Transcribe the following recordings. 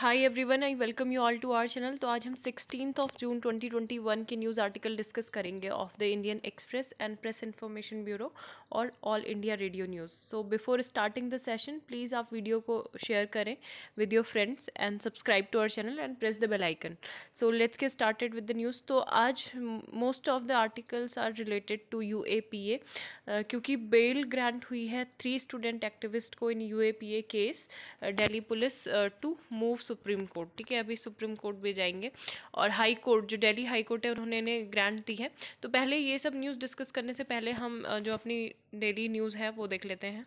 hi everyone I welcome you all to our channel तो आज हम सिक्सटीन ऑफ जून 2021 की न्यूज़ आर्टिकल डिस्कस करेंगे of the Indian Express and Press Information Bureau और All India Radio news so before starting the session please आप video को share करें with your friends and subscribe to our channel and press the bell icon so let's get started with the news तो आज most of the articles are related to U A P A क्योंकि bail grant हुई है three student activist को in U A P A case Delhi police to move supreme court ठीक है अभी supreme court भी जाएंगे और हाई कोर्ट जो दिल्ली हाई कोर्ट है उन्होंने इन्हें ग्रांट दी है तो पहले ये सब न्यूज़ डिस्कस करने से पहले हम जो अपनी डेली न्यूज़ है वो देख लेते हैं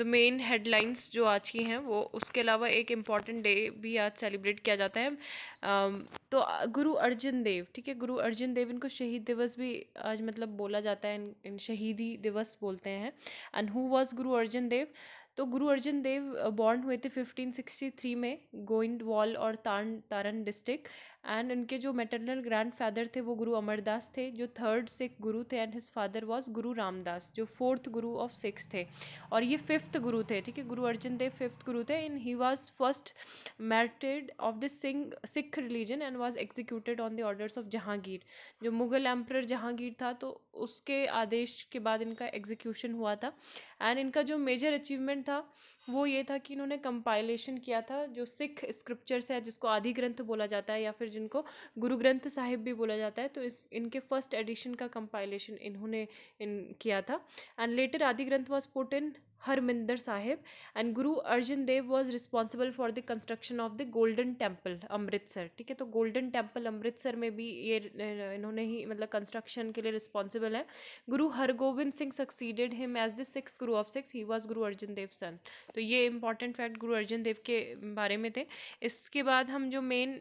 द मेन हेडलाइंस जो आज की हैं वो उसके अलावा एक इम्पॉर्टेंट डे भी आज सेलिब्रेट किया जाता है तो गुरु अर्जन देव ठीक है गुरु अर्जुन देव इनको शहीद दिवस भी आज मतलब बोला जाता है इन, इन शहीदी दिवस बोलते हैं एंड हु वाज गुरु अर्जन देव तो गुरु अर्जन देव बॉर्न हुए थे फिफ्टीन सिक्सटी थ्री में गोइंदवाल और तारन डिस्ट्रिक्ट एंड इनके जो मेटरनल ग्रैंड फादर थे वो गुरु अमरदास थे जो थर्ड सिख गुरु थे एंड हिज फादर वॉज गुरु रामदास जो फोर्थ गुरु ऑफ सिक्स थे और ये फिफ्थ गुरु थे ठीक है गुरु अर्जन देव फिफ्थ गुरु थे in he was first martyred of the Singh Sikh religion and was executed on the orders of Jahangir जो मुगल एम्प्रर जहांगीर था तो उसके आदेश के बाद इनका एग्जीक्यूशन हुआ था एंड इनका जो मेजर अचीवमेंट था वो ये था कि इन्होंने कंपाइलेशन किया था जो सिख स्क्रिप्चर्स है जिसको आदि ग्रंथ बोला जाता है या फिर जिनको गुरु ग्रंथ साहिब भी बोला जाता है तो इस इनके फर्स्ट एडिशन का कंपाइलेशन इन्होंने इन किया था and later Adi Granth was put in Harmandir Sahib and Guru Arjun Dev was responsible for the construction of the Golden Temple Amritsar ठीक है तो गोल्डन टेम्पल अमृतसर में भी ये इन्होंने ही मतलब कंस्ट्रक्शन के लिए रिस्पॉन्सिबल है Guru Hargobind Singh succeeded him as the six guru of Sikhs he was Guru Arjan देव सन तो ये इंपॉर्टेंट फैक्ट गुरु अर्जन देव के बारे में थे इसके बाद हम जो मेन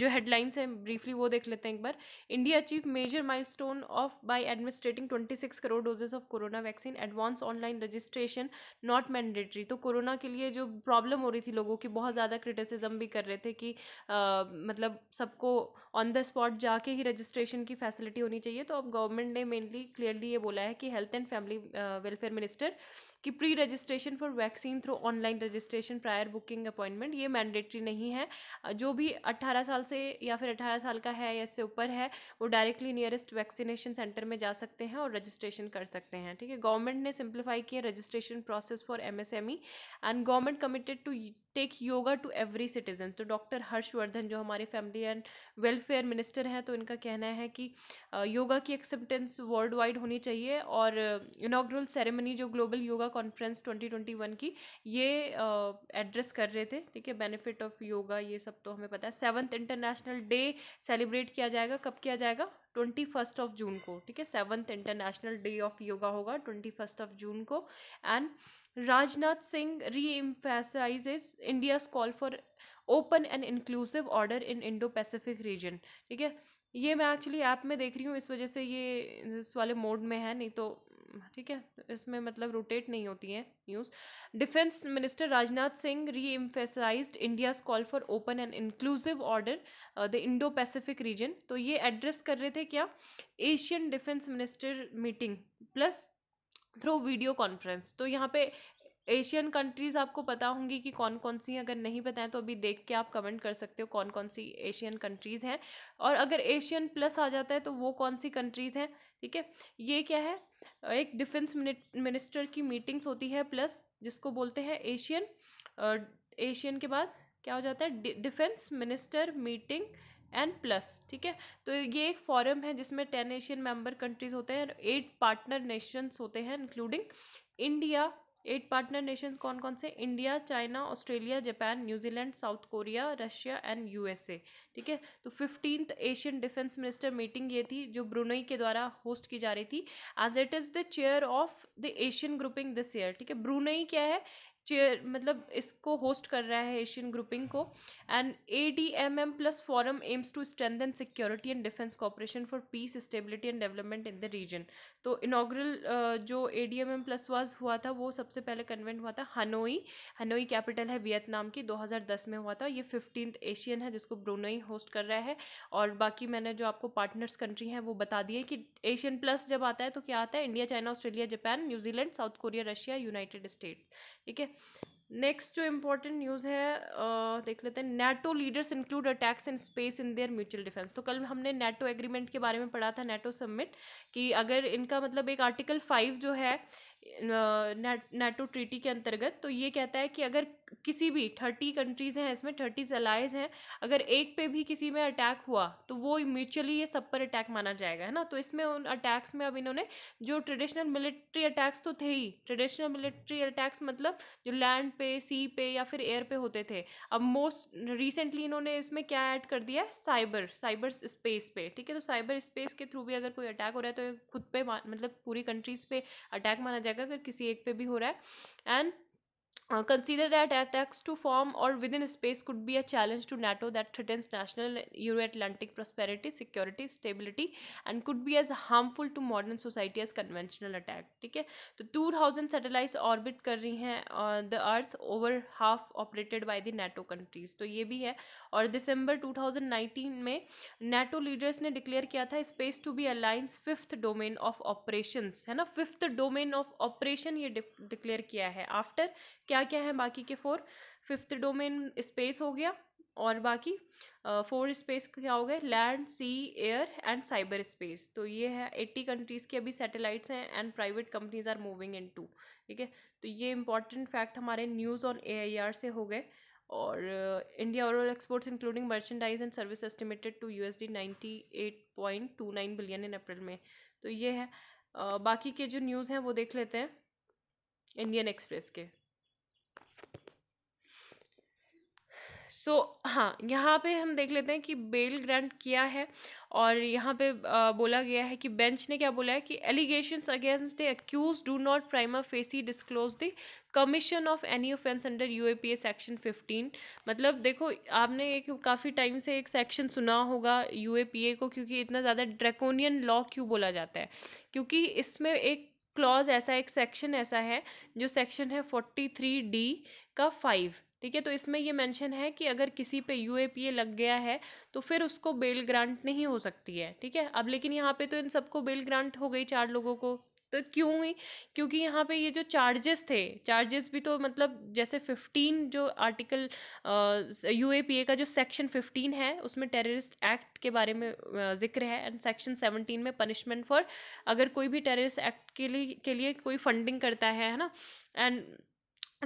जो हेडलाइंस हैं ब्रीफली वो देख लेते हैं एक बार India achieve major milestone of by administrating 26 crore doses of corona vaccine advance online registration not mandatory तो कोरोना के लिए जो प्रॉब्लम हो रही थी लोगों की बहुत ज़्यादा क्रिटिसिज्म भी कर रहे थे कि आ, मतलब सबको ऑन द स्पॉट जाके ही रजिस्ट्रेशन की फैसिलिटी होनी चाहिए तो अब गवर्नमेंट ने मेनली क्लियरली ये बोला है कि health and family welfare minister कि pre registration for vaccine through online registration prior booking appointment ये मैंडेटरी नहीं है जो भी अट्ठारह साल से या फिर अट्ठारह साल का है या इससे ऊपर है वो डायरेक्टली नियरेस्ट वैक्सीनेशन सेंटर में जा सकते हैं और रजिस्ट्रेशन कर सकते हैं ठीक है गवर्नमेंट ने सिंप्लीफाई किया registration process for M S M E and government committed to take yoga to every citizen तो डॉक्टर हर्षवर्धन जो हमारे फैमिली एंड वेलफेयर मिनिस्टर हैं तो इनका कहना है कि योगा की एक्सेप्टेंस वर्ल्ड वाइड होनी चाहिए और इनाग्रल सेरेमनी जो ग्लोबल योगा कॉन्फ्रेंस 2021 की ये एड्रेस कर रहे थे ठीक है बेनिफिट ऑफ योगा ये सब तो हमें पता है सेवन्थ इंटरनेशनल डे सेलिब्रेट किया जाएगा कब किया जाएगा ट्वेंटी फर्स्ट ऑफ जून को ठीक है seventh international day of yoga होगा ट्वेंटी फर्स्ट ऑफ जून को and Rajnath Singh re emphasizes India call for open and inclusive order in Indo Pacific region ठीक है ये मैं एक्चुअली ऐप में देख रही हूँ इस वजह से ये इस वाले मोड में है नहीं तो ठीक है इसमें मतलब रोटेट नहीं होती है news defence minister Rajnath Singh reemphasise India's call for open and inclusive order the Indo Pacific region तो ये एड्रेस कर रहे थे क्या ASEAN defence minister meeting plus through video conference तो यहाँ पे एशियन कंट्रीज़ आपको पता होंगी कि कौन कौन सी हैं अगर नहीं पता है तो अभी देख के आप कमेंट कर सकते हो कौन कौन सी एशियन कंट्रीज़ हैं और अगर एशियन प्लस आ जाता है तो वो कौन सी कंट्रीज़ हैं ठीक है ये क्या है एक डिफेंस मिनिस्टर की मीटिंग्स होती है प्लस जिसको बोलते हैं एशियन एशियन के बाद क्या हो जाता है defence minister meeting and plus ठीक है तो ये एक फॉरम है जिसमें टेन एशियन मेंबर कंट्रीज होते हैं एट पार्टनर नेशंस होते हैं including India eight partner nations कौन कौन से India China Australia Japan New Zealand South Korea Russia and USA ठीक है तो fifteenth ASEAN defence minister meeting ये थी जो ब्रुनई के द्वारा होस्ट की जा रही थी as it is the chair of the ASEAN grouping this year ठीक है ब्रुनई क्या है चेयर मतलब इसको होस्ट कर रहा है एशियन ग्रुपिंग को and A D M M plus forum aims to strengthen security and defence cooperation for peace stability and development in the region तो इनाग्रल uh, जो A D M M plus was हुआ था वो सबसे पहले convened हुआ था Hanoi Hanoi capital है वियतनाम की 2010 में हुआ था ये फिफ्टीन एशियन है जिसको ब्रोनोई होस्ट कर रहा है और बाकी मैंने जो आपको पार्टनर्स कंट्री हैं वो बता दिए कि एशियन प्लस जब आता है तो क्या आता है India China Australia Japan New Zealand South Korea Russia United States ठीक है नेक्स्ट जो इम्पोर्टेंट न्यूज़ है देख लेते हैं NATO leaders include attacks in space in their mutual defence तो कल हमने नेटो एग्रीमेंट के बारे में पढ़ा था नेटो सबमिट कि अगर इनका मतलब एक आर्टिकल फाइव जो है नेटो ट्रीटी के अंतर्गत तो ये कहता है कि अगर किसी भी थर्टी कंट्रीज़ हैं इसमें थर्टी अलाइज हैं अगर एक पे भी किसी में अटैक हुआ तो वो म्यूचुअली ये सब पर अटैक माना जाएगा है ना तो इसमें उन अटैक्स में अब इन्होंने जो ट्रेडिशनल मिलिट्री अटैक्स तो थे ही ट्रेडिशनल मिलिट्री अटैक्स मतलब जो लैंड पे सी पे या फिर एयर पे होते थे अब मोस्ट रिसेंटली इन्होंने इसमें क्या ऐड कर दिया है साइबर साइबर स्पेस पे ठीक है तो साइबर स्पेस के थ्रू भी अगर कोई अटैक हो रहा है तो खुद पे मतलब पूरी कंट्रीज़ पे अटैक माना जाएगा अगर किसी एक पे भी हो रहा है and consider that attacks to from और within space could be a challenge to NATO that threatens national Euro Atlantic prosperity security stability and could be as harmful to modern society as conventional attack ठीक है तो two thousand satellite orbit कर रही हैं the earth over half operated by the NATO countries तो ये भी है और दिसंबर टू थाउजेंड नाइनटीन में नैटो लीडर्स ने डिक्लेयर किया था space to be alliance fifth domain of operation है ना फिफ्थ डोमेन ऑफ ऑपरेशन ये डिक्लेयर किया है आफ्टर क्या क्या क्या है बाकी के फोर फिफ्थ डोमेन स्पेस हो गया और बाकी फोर स्पेस क्या हो गए land sea air and cyber space तो ये है एट्टी कंट्रीज़ के अभी सैटेलाइट्स हैं and private companies are moving into ठीक है तो ये इंपॉर्टेंट फैक्ट हमारे न्यूज़ ऑन ए से हो गए और India overall exports including merchandise and service estimated to U S D ninety eight point two nine billion in April में तो ये है uh, बाकी के जो न्यूज़ हैं वो देख लेते हैं इंडियन एक्सप्रेस के सो so, हाँ यहाँ पे हम देख लेते हैं कि बेल ग्रांट किया है और यहाँ पे बोला गया है कि बेंच ने क्या बोला है कि allegations against the accused do not prima facie disclose the commission of any offence under U A P A section fifteen मतलब देखो आपने एक काफ़ी टाइम से एक सेक्शन सुना होगा यू ए पी ए को क्योंकि इतना ज़्यादा ड्रैकोनियन लॉ क्यों बोला जाता है क्योंकि इसमें एक क्लॉज ऐसा एक सेक्शन ऐसा है जो सेक्शन है फोर्टी थ्री डी का फाइव ठीक है तो इसमें ये मेंशन है कि अगर किसी पे यू लग गया है तो फिर उसको बेल ग्रांट नहीं हो सकती है ठीक है अब लेकिन यहाँ पे तो इन सबको बेल ग्रांट हो गई चार लोगों को तो क्यों ही क्योंकि यहाँ पे ये जो चार्जेस थे चार्जेस भी तो मतलब जैसे 15 जो आर्टिकल यू का जो सेक्शन 15 है उसमें टेररिस्ट एक्ट के बारे में जिक्र है एंड सेक्शन 17 में पनिशमेंट फॉर अगर कोई भी टेररिस्ट एक्ट के लिए के लिए कोई फंडिंग करता है है ना एंड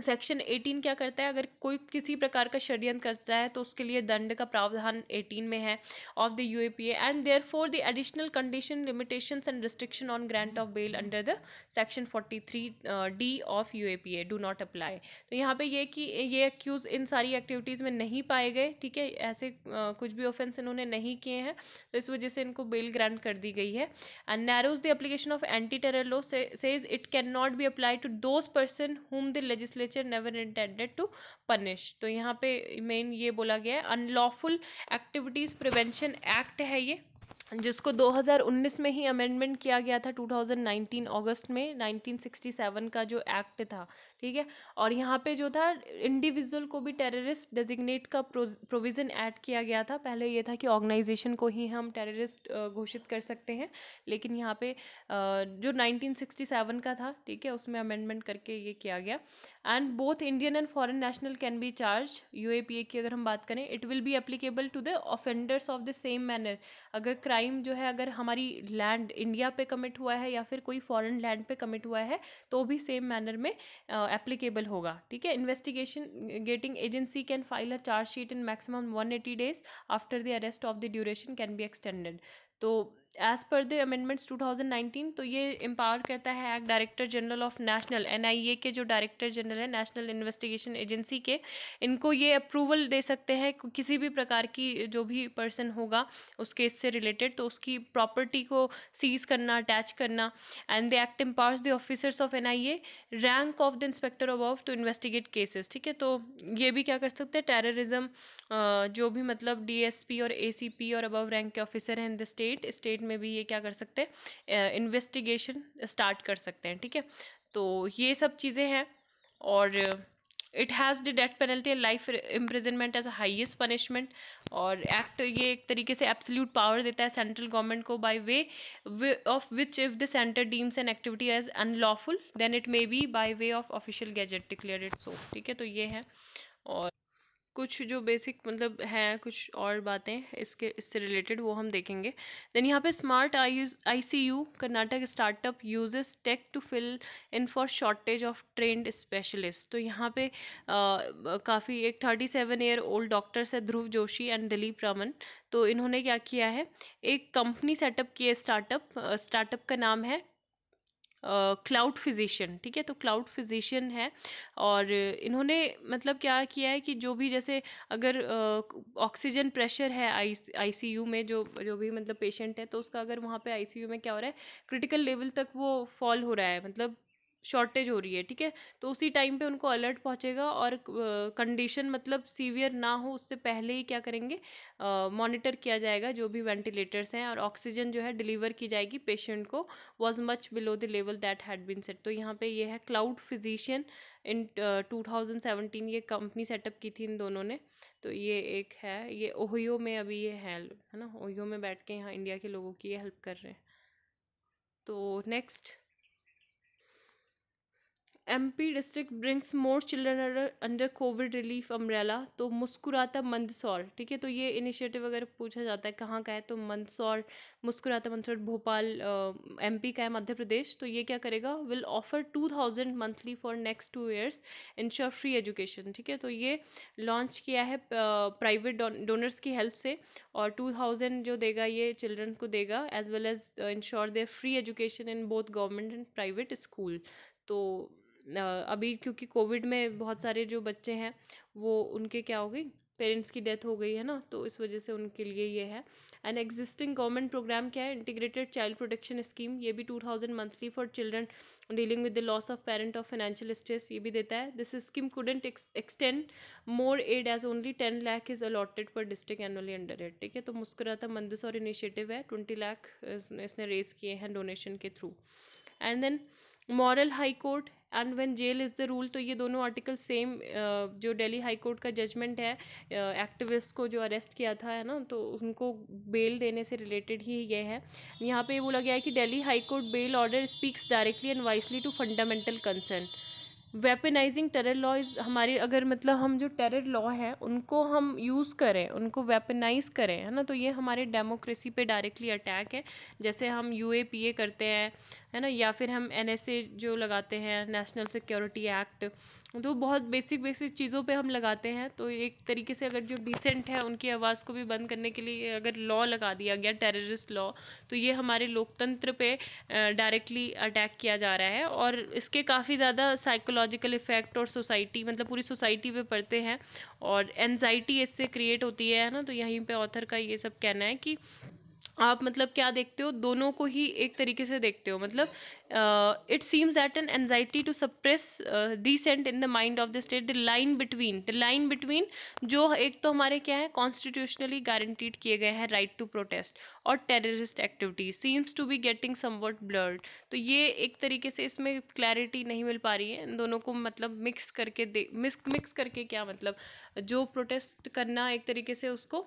सेक्शन 18 क्या करता है अगर कोई किसी प्रकार का षड्यंत्र करता है तो उसके लिए दंड का प्रावधान 18 में है of the U and therefore the additional condition limitation and restriction on grant of bail under the section 43 D of U do not apply तो यहाँ पे ये कि ये एक्यूज इन सारी एक्टिविटीज़ में नहीं पाए गए ठीक है ऐसे uh, कुछ भी ऑफेंस इन्होंने नहीं किए हैं तो इस वजह से इनको बेल ग्रांट कर दी गई है and narrows the application of anti terror says it can not be apply to those person whom the legislation legislature never intended to punish तो यहाँ पे मेन ये बोला गया है अनलॉफुल एक्टिविटीज़ प्रिवेंशन एक्ट है ये जिसको 2019 में ही अमेंडमेंट किया गया था 2019 अगस्त में 1967 का जो एक्ट था ठीक है और यहाँ पे जो था इंडिविजुअल को भी टेररिस्ट डेजिग्नेट का प्रोविज़न ऐड किया गया था पहले ये था कि ऑर्गेनाइजेशन को ही हम टेररिस्ट घोषित कर सकते हैं लेकिन यहाँ पे जो 1967 का था ठीक है उसमें अमेंडमेंट करके ये किया गया and both Indian and foreign national can be charge U की अगर हम बात करें it will be applicable to the offenders of the same manner अगर क्राइम जो है अगर हमारी लैंड इंडिया पे कमिट हुआ है या फिर कोई फॉरेन लैंड पे कमिट हुआ है तो भी सेम मैनर में एप्लीकेबल होगा ठीक है investigation getting agency can file a chargesheet in maximum one eighty days after the arrest of the duration can be extended तो एज़ पर द अमेंडमेंट्स 2019 तो ये एम्पावर करता है act director general of national NIA के जो director general है national investigation agency के इनको ये अप्रूवल दे सकते हैं किसी भी प्रकार की जो भी पर्सन होगा उस केस से रिलेटेड तो उसकी प्रॉपर्टी को सीज करना अटैच करना and the act empowers the officers of an rank of the inspector above to investigate cases ठीक है तो ये भी क्या कर सकते हैं टेररिज्म जो भी मतलब डी और ए और अबव रैंक के ऑफिसर हैं इन द स्टेट स्टेट में भी ये क्या कर सकते हैं इन्वेस्टिगेशन स्टार्ट कर सकते हैं ठीक है तो ये सब चीज़ें हैं और it has the death penalty life imprisonment as highest punishment और एक्ट ये एक तरीके से एब्सोल्यूट पावर देता है सेंट्रल गवर्नमेंट को by way of which if the centre deems an activity as unlawful then it may be by way of official gazette declare it so ठीक है तो ये है और कुछ जो बेसिक मतलब हैं कुछ और बातें इसके इससे रिलेटेड वो हम देखेंगे देन यहाँ पे smart I I C U Karnataka startup uses tech to fill in for shortage of trained specialist तो यहाँ पे काफ़ी एक thirty seven year old doctors है ध्रुव जोशी एंड दिलीप रमन तो इन्होंने क्या किया है एक कंपनी सेटअप की है स्टार्टअप स्टार्टअप का नाम है क्लाउड फिजिशियन ठीक है तो क्लाउड फिजिशियन है और इन्होंने मतलब क्या किया है कि जो भी जैसे अगर ऑक्सीजन प्रेशर है आईसीयू में जो जो भी मतलब पेशेंट है तो उसका अगर वहाँ पे आईसीयू में क्या हो रहा है क्रिटिकल लेवल तक वो फॉल हो रहा है मतलब शॉर्टेज हो रही है ठीक है तो उसी टाइम पे उनको अलर्ट पहुँचेगा और कंडीशन मतलब सीवियर ना हो उससे पहले ही क्या करेंगे मॉनिटर किया जाएगा जो भी वेंटिलेटर्स हैं और ऑक्सीजन जो है डिलीवर की जाएगी पेशेंट को was much below the level that had been set तो यहाँ पे ये है cloud physician in two thousand ये कंपनी सेटअप की थी इन दोनों ने तो ये एक है ये ओहियो में अभी ये है है ना ओहियो में बैठ के यहाँ इंडिया के लोगों की ये हेल्प कर रहे हैं तो next MP district brings more children under covid relief umbrella तो मुस्कुराता मंदसौर ठीक है तो ये इनिशिएटिव अगर पूछा जाता है कहाँ का है तो मंदसौर मुस्कुराता मंदसौर भोपाल एमपी का है मध्य प्रदेश तो ये क्या करेगा will offer two thousand monthly for next two years ensure free education ठीक है तो ये लॉन्च किया है प्राइवेट डोनर्स की हेल्प से और टू थाउजेंड जो देगा ये चिल्ड्रन को देगा as well as ensure the free education in both government and private school तो अभी क्योंकि कोविड में बहुत सारे जो बच्चे हैं वो उनके क्या हो गई पेरेंट्स की डेथ हो गई है ना तो इस वजह से उनके लिए ये है एंड एग्जिस्टिंग गवर्नमेंट प्रोग्राम क्या है इंटीग्रेटेड चाइल्ड प्रोटेक्शन स्कीम ये भी two thousand monthly for children dealing with the loss of parent of financial stress ये भी देता है this scheme couldn't extend more aid as only ten lakh is allotted per district annually under aid ठीक है तो मुस्कुराता मंदिस और इनिशिएटिव है ट्वेंटी लाख इसने रेज किए हैं डोनेशन के through and then moral high court and when jail is the rule तो ये दोनों आर्टिकल सेम जो डेली हाई कोर्ट का जजमेंट है एक्टिविस्ट को जो अरेस्ट किया था है ना तो उनको बेल देने से रिलेटेड ही ये है यहाँ पे बोला गया है कि Delhi high court bail order speaks directly and wisely to fundamental concern weaponising terror law is हमारी अगर मतलब हम जो टेरर लॉ है उनको हम यूज़ करें उनको वेपनाइज़ करें है ना तो ये हमारे डेमोक्रेसी पे डायरेक्टली अटैक है जैसे हम यू करते हैं है ना या फिर हम एन जो लगाते हैं नेशनल सिक्योरिटी एक्ट तो बहुत बेसिक बेसिक चीज़ों पे हम लगाते हैं तो एक तरीके से अगर जो डिसेंट है उनकी आवाज़ को भी बंद करने के लिए अगर लॉ लगा दिया गया टेररिस्ट लॉ तो ये हमारे लोकतंत्र पे डायरेक्टली अटैक किया जा रहा है और इसके काफ़ी ज़्यादा साइकोलॉजिकल इफ़ेक्ट और सोसाइटी मतलब पूरी सोसाइटी पर पड़ते हैं और एनजाइटी इससे क्रिएट होती है ना तो यहीं पर ऑथर का ये सब कहना है कि आप मतलब क्या देखते हो दोनों को ही एक तरीके से देखते हो मतलब uh, it seems that an anxiety to suppress uh, descent in the mind of the state the line between the line between जो एक तो हमारे क्या है कॉन्स्टिट्यूशनली गारंटीड किए गए हैं राइट टू प्रोटेस्ट और terrorist activity seems to be getting somewhat blurred तो ये एक तरीके से इसमें क्लैरिटी नहीं मिल पा रही है इन दोनों को मतलब मिक्स करके दे मिक्स मिक्स करके क्या मतलब जो प्रोटेस्ट करना एक तरीके से उसको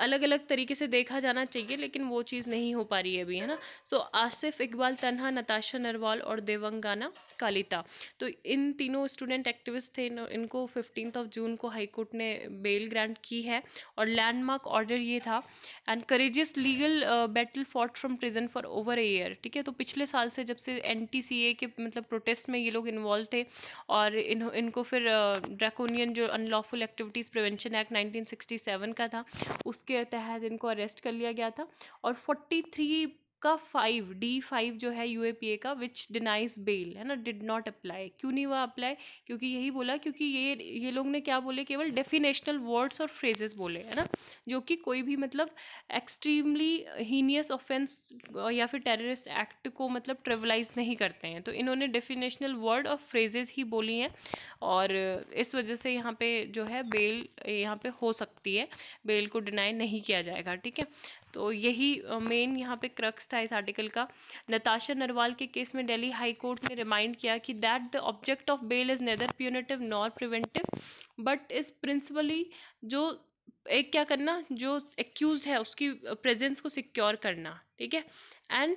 अलग अलग तरीके से देखा जाना चाहिए लेकिन वो चीज़ नहीं हो पा रही है अभी है ना सो so, आसिफ इकबाल तनहा नता नताशा नरवाल और देवंगाना कालिता तो इन तीनों स्टूडेंट एक्टिविस्ट थे इनको फिफ्टीन ऑफ जून को हाईकोर्ट ने बेल ग्रांट की है और लैंडमार्क ऑर्डर ये था and courageous legal battle fought from prison for over a year ठीक है तो पिछले साल से जब से एन के मतलब प्रोटेस्ट में ये लोग इन्वॉल्व थे और इन इनको फिर ड्रैकोनियन uh, जो अनलॉफुल एक्टिविटीज़ प्रिवेंशन एक्ट 1967 का था उसके तहत इनको अरेस्ट कर लिया गया था और 43 का फाइव डी फाइव जो है यूएपीए का विच डिनाइज बेल है ना डिड नॉट अप्लाई क्यों नहीं हुआ अप्लाई क्योंकि यही बोला क्योंकि ये ये लोग ने क्या बोले केवल डेफिनेशनल वर्ड्स और फ्रेजेस बोले है ना जो कि कोई भी मतलब एक्सट्रीमली हीनियस ऑफेंस या फिर टेररिस्ट एक्ट को मतलब ट्रेवलाइज नहीं करते हैं तो इन्होंने डेफिनेशनल वर्ड और फ्रेजेज ही बोली हैं और इस वजह से यहाँ पे जो है बेल यहाँ पे हो सकती है बेल को डिनाई नहीं किया जाएगा ठीक है तो यही मेन यहाँ पे क्रक्स था इस आर्टिकल का नताशा नरवाल के केस में दिल्ली हाई कोर्ट ने रिमाइंड किया कि that the object of bail is neither punitive nor preventive but is principally जो एक क्या करना जो एक्यूज है उसकी प्रेजेंस को सिक्योर करना ठीक है and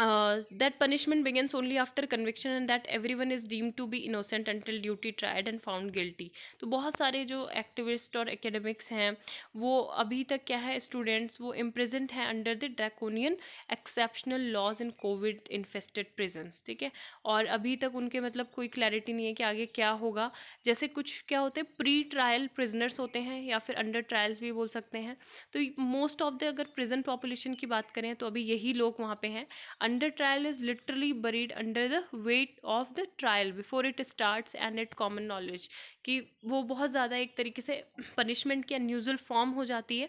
that punishment begins only after conviction and and every one is deem to be innocent until duly tried and found guilty तो बहुत सारे जो एक्टिविस्ट और एकेडमिक्स हैं वो अभी तक क्या है स्टूडेंट्स वो इम्प्रेजेंट हैं under the draconian exceptional laws in covid infested prisons ठीक है और अभी तक उनके मतलब कोई क्लैरिटी नहीं है कि आगे क्या होगा जैसे कुछ क्या होते हैं प्री ट्रायल प्रिजनर्स होते हैं या फिर अंडर ट्रायल्स भी बोल सकते हैं तो मोस्ट ऑफ द अगर प्रिजन पॉपुलेशन की बात करें तो अभी यही लोग वहाँ पे हैं under trial is literally buried under the weight of the trial before it start and it common knowledge कि वो बहुत ज़्यादा एक तरीके से पनिशमेंट की अनयूजल फॉर्म हो जाती है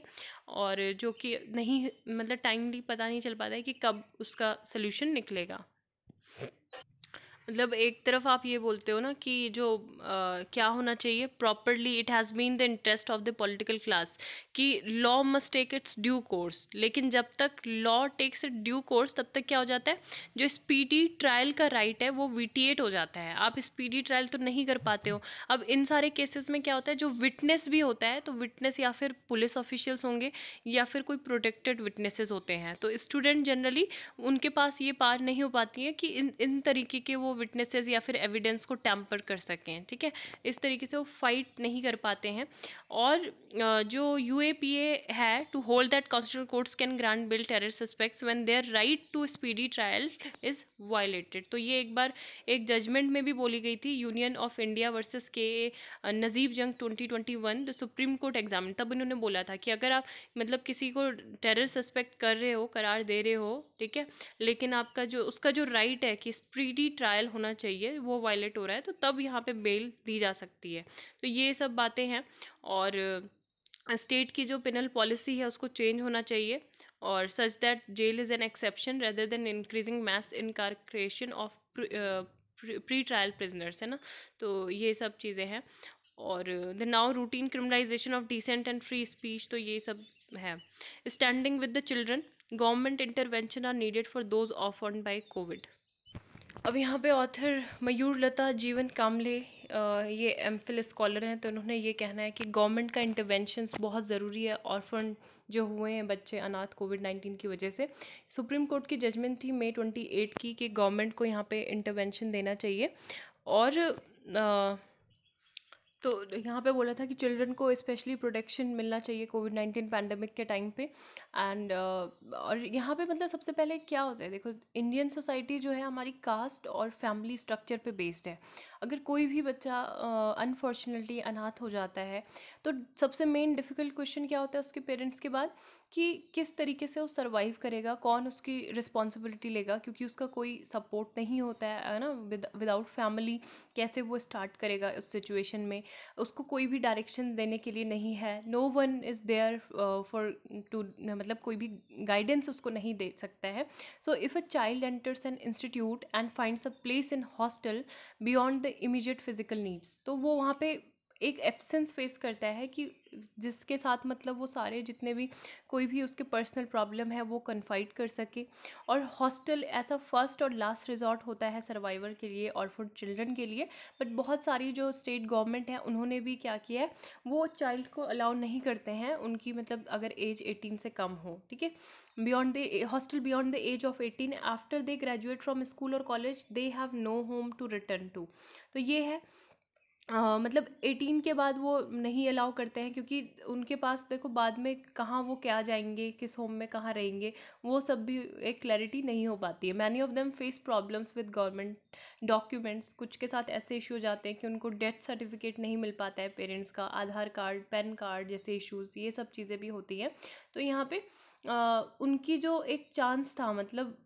और जो कि नहीं मतलब टाइमली पता नहीं चल पाता है कि कब उसका सोल्यूशन निकलेगा मतलब एक तरफ आप ये बोलते हो ना कि जो आ, क्या होना चाहिए properly it has been the interest of the political class कि law must take its due course लेकिन जब तक law takes its due course तब तक क्या हो जाता है जो स्पीडी ट्रायल का राइट है वो विटिएट हो जाता है आप स्पीडी ट्रायल तो नहीं कर पाते हो अब इन सारे केसेस में क्या होता है जो विटनेस भी होता है तो विटनेस या फिर पुलिस ऑफिशियल्स होंगे या फिर कोई प्रोटेक्टेड विटनेसेस होते हैं तो स्टूडेंट जनरली उनके पास ये पार नहीं हो पाती है कि इन इन तरीके के वो विटनेसेस या फिर एविडेंस को टैम्पर कर सकें ठीक है इस तरीके से वो फाइट नहीं कर पाते हैं और जो यू है to hold that constitution courts can grant bail terror suspects when their right to speedy trial is violated तो ये एक बार एक जजमेंट में भी बोली गई थी यूनियन ऑफ इंडिया वर्सेज के Najeeb Jung when the Supreme Court examine तब इन्होंने बोला था कि अगर आप मतलब किसी को टेरर सस्पेक्ट कर रहे हो करार दे रहे हो ठीक है लेकिन आपका जो उसका जो राइट है कि स्पीडी ट्रायल वायल होना चाहिए वो वायलेट हो रहा है तो तब यहाँ पे बेल दी जा सकती है तो ये सब बातें हैं और स्टेट की जो पेनल पॉलिसी है उसको चेंज होना चाहिए और such that jail is an exception rather than increasing mass incarceration of pre trial prisoners है ना तो ये सब चीज़ें हैं और the now routine criminalisation of dissent and free speech तो ये सब है standing with the children government intervention are needed for those orphaned by covid अब यहाँ पे ऑथर मयूर लता जीवन कामले ये एम फिल स्कॉलर हैं तो इन्होंने ये कहना है कि गवर्नमेंट का इंटरवेंशन बहुत ज़रूरी है ऑर्फन जो हुए हैं बच्चे अनाथ कोविड नाइन्टीन की वजह से सुप्रीम कोर्ट की जजमेंट थी मई ट्वेंटी एट की कि गवर्नमेंट को यहाँ पे इंटरवेंशन देना चाहिए और आ, तो यहाँ पे बोला था कि चिल्ड्रन को स्पेशली प्रोटेक्शन मिलना चाहिए कोविड नाइन्टीन पैंडमिक के टाइम पे एंड uh, और यहाँ पे मतलब सबसे पहले क्या होता है देखो इंडियन सोसाइटी जो है हमारी कास्ट और फैमिली स्ट्रक्चर पे बेस्ड है अगर कोई भी बच्चा अनफॉर्चुनेटली uh, अनाथ हो जाता है तो सबसे मेन डिफ़िकल्ट क्वेश्चन क्या होता है उसके पेरेंट्स के बाद कि किस तरीके से वो सर्वाइव करेगा कौन उसकी रिस्पॉन्सिबिलिटी लेगा क्योंकि उसका कोई सपोर्ट नहीं होता है ना विदाउट फैमिली कैसे वो स्टार्ट करेगा उस सिचुएशन में उसको कोई भी डायरेक्शन देने के लिए नहीं है no one is there for to मतलब कोई भी गाइडेंस उसको नहीं दे सकता है so if a child enters an institute and finds a place in hostel beyond the immediate physical needs तो वो वहाँ पे एक एब्सेंस फेस करता है कि जिसके साथ मतलब वो सारे जितने भी कोई भी उसके पर्सनल प्रॉब्लम है वो कन्फाइड कर सके और हॉस्टल ऐसा फर्स्ट और लास्ट रिजॉर्ट होता है सर्वाइवर के लिए और फॉर चिल्ड्रन के लिए बट बहुत सारी जो स्टेट गवर्नमेंट है उन्होंने भी क्या किया है वो चाइल्ड को अलाउ नहीं करते हैं उनकी मतलब अगर एज एटीन से कम हो ठीक है beyond the hostel beyond the age of eighteen after they graduate from school और college they have no home to return to तो ये है मतलब एटीन के बाद वो नहीं अलाउ करते हैं क्योंकि उनके पास देखो बाद में कहाँ वो क्या जाएंगे किस होम में कहाँ रहेंगे वो सब भी एक क्लैरिटी नहीं हो पाती है many of them face problems with government documents कुछ के साथ ऐसे इशू हो जाते हैं कि उनको डेथ सर्टिफिकेट नहीं मिल पाता है पेरेंट्स का आधार कार्ड पैन कार्ड जैसे इशूज़ ये सब चीज़ें भी होती हैं तो यहाँ पर उनकी जो एक चांस था मतलब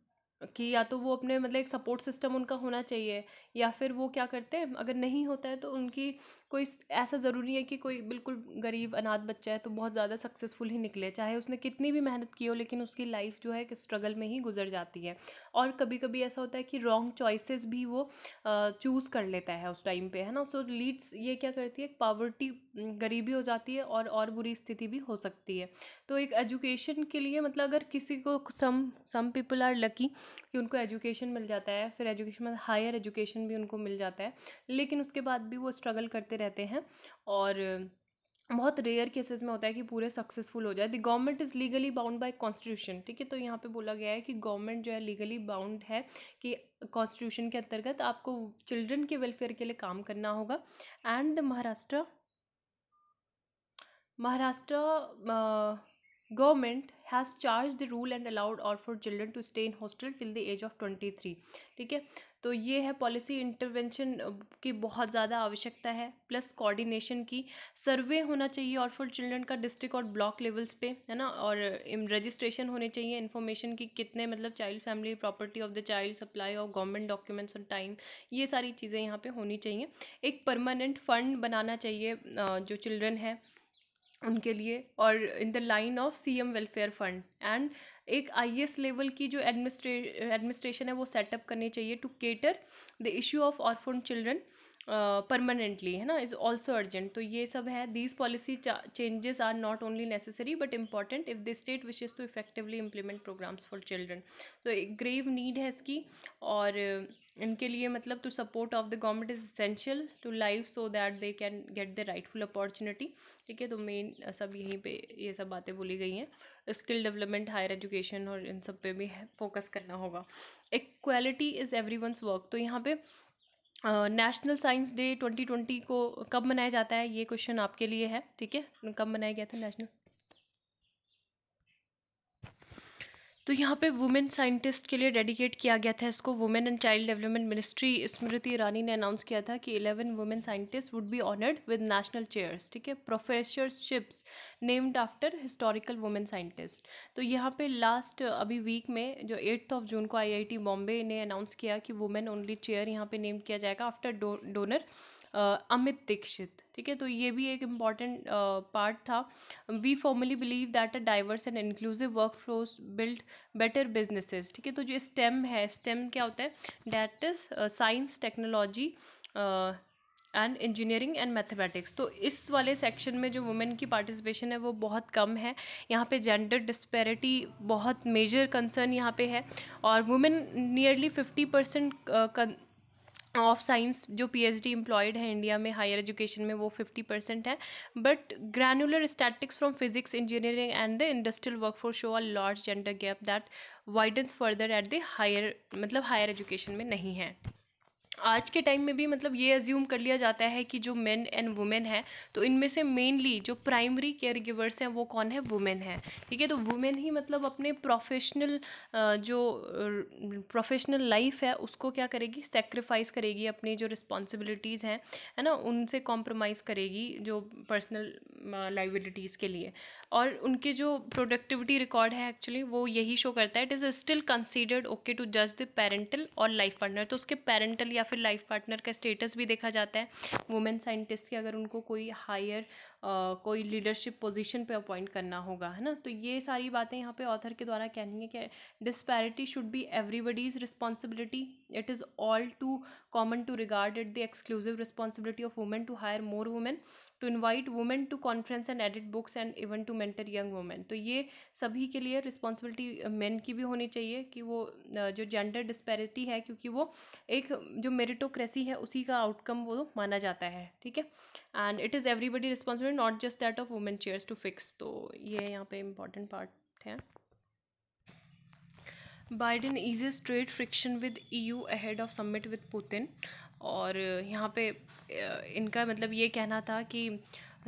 कि या तो वो अपने मतलब एक सपोर्ट सिस्टम उनका होना चाहिए या फिर वो क्या करते हैं अगर नहीं होता है तो उनकी कोई ऐसा ज़रूरी है कि कोई बिल्कुल गरीब अनाथ बच्चा है तो बहुत ज़्यादा सक्सेसफुल ही निकले चाहे उसने कितनी भी मेहनत की हो लेकिन उसकी लाइफ जो है एक स्ट्रगल में ही गुजर जाती है और कभी कभी ऐसा होता है कि रॉन्ग चॉइसेस भी वो चूज़ कर लेता है उस टाइम पे है ना सो लीड्स ये क्या करती है पावर्टी गरीबी हो जाती है और और बुरी स्थिति भी हो सकती है तो एक एजुकेशन के लिए मतलब अगर किसी को some some people are lucky कि उनको एजुकेशन मिल जाता है फिर एजुकेशन मतलब हायर एजुकेशन भी उनको मिल जाता है लेकिन उसके बाद भी वो स्ट्रगल करते रहते हैं और बहुत रेयर केसेस में होता है कि पूरे सक्सेसफुल हो जाए the government is legally bound by constitution ठीक है तो यहाँ पे बोला गया है कि गवर्नमेंट जो है लीगली बाउंड है कि कॉन्स्टिट्यूशन के अंतर्गत आपको चिल्ड्रन के वेलफेयर के लिए काम करना होगा and the Maharashtra Maharashtra government has changed the rule and allowed all for children to stay in hostel till the age of twenty three ठीक है तो ये है पॉलिसी इंटरवेंशन की बहुत ज़्यादा आवश्यकता है प्लस कोऑर्डिनेशन की सर्वे होना चाहिए और फॉर चिल्ड्रन का डिस्ट्रिक्ट और ब्लॉक लेवल्स पे है ना और रजिस्ट्रेशन होने चाहिए इन्फॉर्मेशन की कितने मतलब child family property of the child supply और गवर्नमेंट डॉक्यूमेंट्स और टाइम ये सारी चीज़ें यहाँ पर होनी चाहिए एक परमानेंट फ़ंड बनाना चाहिए जो चिल्ड्रन है उनके लिए और in the line of C M welfare fund and एक आई एस लेवल की जो एडमिनिस्ट्रेशन है वो सेटअप करनी चाहिए to cater the issue of orphan children permanently है ना इज़ ऑल्सो अर्जेंट तो ये सब है these policy changes are not only necessary but important if the state wishes to effectively implement programmes for children so grave need है इसकी और इनके लिए मतलब to support of the government is essential to life so that they can get the rightful opportunity ठीक है तो main सब यहीं पे ये सब बातें बोली गई हैं स्किल डेवलपमेंट हायर एजुकेशन और इन सब पे भी फोकस करना होगा equality is everyone's work तो यहाँ पे National Science Day twenty twenty को कब मनाया जाता है ये क्वेश्चन आपके लिए है ठीक है कब मनाया गया था नेशनल तो यहाँ पे वुमेन साइंटिस्ट के लिए डेडिकेट किया गया था इसको women and child development ministry Smriti Irani ने अनाउंस किया था कि 11 women scientist would be honoured with national chairs ठीक है professorships named after historical women scientist तो यहाँ पे लास्ट अभी वीक में जो एट्थ ऑफ जून को आई बॉम्बे ने अनाउंस किया कि वुमेन ओनली चेयर यहाँ पे नेम्ड किया जाएगा आफ्टर डोनर अमित दीक्षित ठीक है तो ये भी एक इम्पॉर्टेंट पार्ट था we formally believe that a diverse and inclusive work flows build better businesses ठीक है तो जो स्टेम है स्टेम क्या होता है that is science technology and engineering and mathematics तो इस वाले सेक्शन में जो वुमेन की पार्टिसिपेशन है वो बहुत कम है यहाँ पे जेंडर डिस्पेरिटी बहुत मेजर कंसर्न यहाँ पे है और women nearly fifty percent of science जो पीएचडी एम्प्लॉयड है इंडिया में हायर एजुकेशन में वो फिफ्टी परसेंट है but granular statistics from physics engineering and the industrial workforce show a large gender gap that widens further at the higher मतलब higher education में नहीं है आज के टाइम में भी मतलब ये अज्यूम कर लिया जाता है कि जो मेन एंड वुमेन है तो इनमें से मेनली जो प्राइमरी केयर गिवर्स हैं वो कौन है वुमेन है ठीक है तो वुमेन ही मतलब अपने प्रोफेशनल जो प्रोफेशनल लाइफ है उसको क्या करेगी सेक्रीफाइस करेगी अपनी जो रिस्पॉन्सिबिलिटीज़ हैं है ना उनसे कॉम्प्रोमाइज़ करेगी जो पर्सनल लाइबिलिटीज़ के लिए और उनके जो प्रोडक्टिविटी रिकॉर्ड है एक्चुअली वो यही शो करता है it is still considered okay to जज द पेरेंटल और लाइफ पार्टनर तो उसके पेरेंटल या फिर लाइफ पार्टनर का स्टेटस भी देखा जाता है वुमेन साइंटिस्ट की अगर उनको कोई हायर कोई लीडरशिप पोजीशन पे अपॉइंट करना होगा है ना तो ये सारी बातें यहाँ पे ऑथर के द्वारा कहनी है कि disparity should be everybody's responsibility it is all too common to regard it the exclusive responsibility of women to hire more women to invite women to conference and edit books and even to mentor young women तो ये सभी के लिए responsibility man की भी होनी चाहिए कि वो जो जेंडर डिस्पैरिटी है क्योंकि वो एक जो मेरिटोक्रेसी है उसी का आउटकम वो माना जाता है ठीक है and it is everybody responsible not just that of women chairs to fix तो ये यहाँ पे इम्पॉर्टेंट पार्ट है Biden eases trade friction with E EU ahead of summit with Putin और यहाँ पे इनका मतलब ये कहना था कि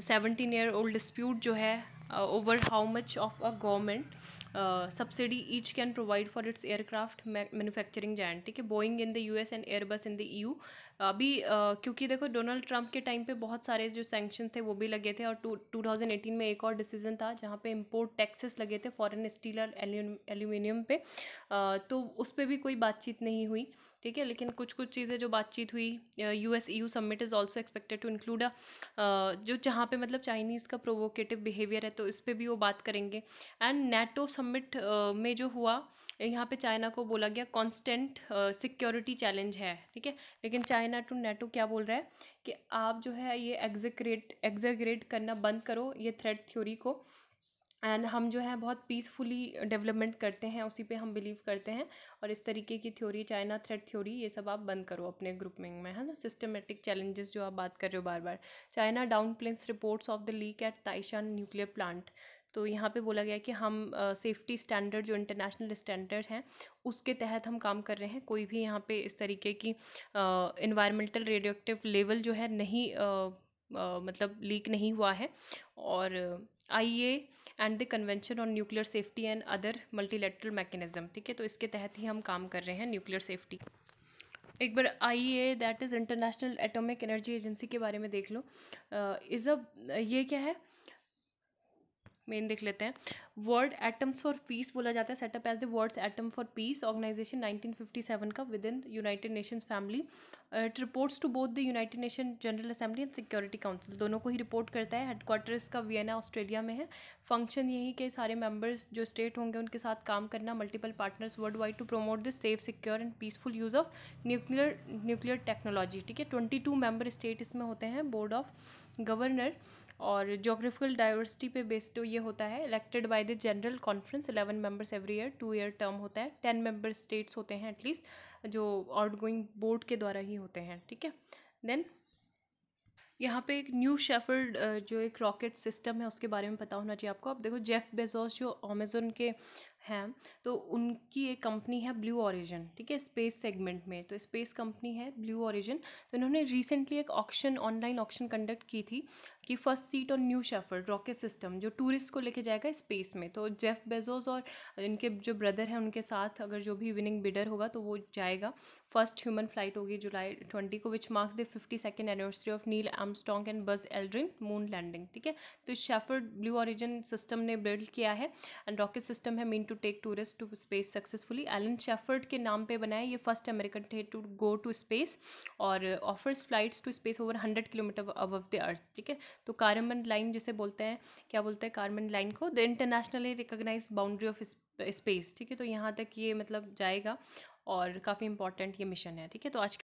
सेवनटीन ईयर ओल्ड डिस्प्यूट जो है over how much of a government subsidy each can provide for its aircraft manufacturing giant ठीक है Boeing in the U S and Airbus in the U अभी uh, क्योंकि देखो Donald Trump के time पर बहुत सारे जो सैक्शन थे वो भी लगे थे और टू टू थाउजेंड एटीन में एक और डिसीजन था जहाँ पर इम्पोर्ट टैक्सेस लगे थे फॉरन स्टील और एल्यूमिनियम पे uh, तो उस पर भी कोई बातचीत नहीं हुई ठीक है लेकिन कुछ कुछ चीज़ें जो बातचीत हुई U S E U summit is also expected to include a जो जहाँ पे मतलब चाइनीज़ का प्रोवोकेटिव बिहेवियर है तो इस पर भी वो बात करेंगे एंड नेटो सबमिट में जो हुआ यहाँ पे चाइना को बोला गया कॉन्स्टेंट सिक्योरिटी चैलेंज है ठीक है लेकिन चाइना टू नेटो क्या बोल रहा है कि आप जो है ये एग्जेक्रेट एग्जेग्रेट करना बंद करो ये थ्रेड थ्योरी को एंड हम जो है बहुत पीसफुली डेवलपमेंट करते हैं उसी पे हम बिलीव करते हैं और इस तरीके की थ्योरी चाइना थ्रेड थ्योरी ये सब आप बंद करो अपने ग्रुपिंग में है ना सिस्टमेटिक चैलेंजेस जो आप बात कर रहे हो बार बार China downplays reports of the leak at Taishan nuclear plant तो यहाँ पे बोला गया कि हम सेफ्टी uh, स्टैंडर्ड जो इंटरनेशनल स्टैंडर्ड हैं उसके तहत हम काम कर रहे हैं कोई भी यहाँ पे इस तरीके की इन्वायरमेंटल रेडियोक्टिव लेवल जो है नहीं uh, uh, मतलब लीक नहीं हुआ है और I and the convention on nuclear safety and other multilateral mechanism ठीक है तो इसके तहत ही हम काम कर रहे हैं न्यूक्लियर सेफ्टी एक बार I A that is International Atomic Energy Agency के बारे में देख लो इज़ अ ये क्या है मेन देख लेते हैं वर्ल्ड एटम्स फॉर पीस बोला जाता है setup as the world's atom for peace organisation 1957 का within United Nations family it reports to both the United Nations General Assembly and Security Council दोनों को ही रिपोर्ट करता है हेडक्वार्टर का Vienna Australia में है फंक्शन यही कि सारे मेंबर्स जो स्टेट होंगे उनके साथ काम करना multiple partners worldwide to promote the safe secure and peaceful use of nuclear nuclear technology ठीक है ट्वेंटी टू मेम्बर स्टेट इसमें होते हैं बोर्ड ऑफ गवर्नर और जोग्राफिकल डाइवर्सिटी पे बेस्ड तो ये होता है elected by the general conference eleven members every year two year term होता है टेन मेंबर स्टेट्स होते हैं एटलीस्ट जो आउट गोइंग बोर्ड के द्वारा ही होते हैं ठीक है देन यहाँ पे एक न्यू शेफर्ड जो एक रॉकेट सिस्टम है उसके बारे में पता होना चाहिए आपको अब देखो जेफ बेजोस जो अमेजोन के हैं तो उनकी एक कंपनी है ब्लू ऑरिजन ठीक है स्पेस सेगमेंट में तो स्पेस कंपनी है ब्लू ऑरिजन तो इन्होंने रिसेंटली एक ऑक्शन ऑनलाइन ऑक्शन कंडक्ट की थी कि फर्स्ट सीट और न्यू शेफर्ड रॉकेट सिस्टम जो टूरिस्ट को लेके जाएगा स्पेस में तो जेफ बेजोस और इनके जो ब्रदर हैं उनके साथ अगर जो भी विनिंग बिडर होगा तो वो जाएगा फर्स्ट ह्यूमन फ्लाइट होगी जुलाई ट्वेंटी को which marks the fifty second anniversary of Neil Armstrong and Buzz Aldrin moon landing ठीक है तो शेफर्ड ब्लू ऑरिजन सिस्टम ने बिल्ड किया है एंड रॉकेट सिस्टम है mean to take tourist to space successfully Alan Shepard के नाम पे बनाया ये फर्स्ट अमेरिकन थे टू गो टू स्पेस और offers flights to space over hundred kilometre above the earth ठीक है तो कार्बन लाइन जिसे बोलते हैं क्या बोलते हैं कार्बन लाइन को the internationally recognised boundary of space ठीक है तो यहाँ तक ये मतलब जाएगा और काफ़ी इंपॉर्टेंट ये मिशन है ठीक है तो आज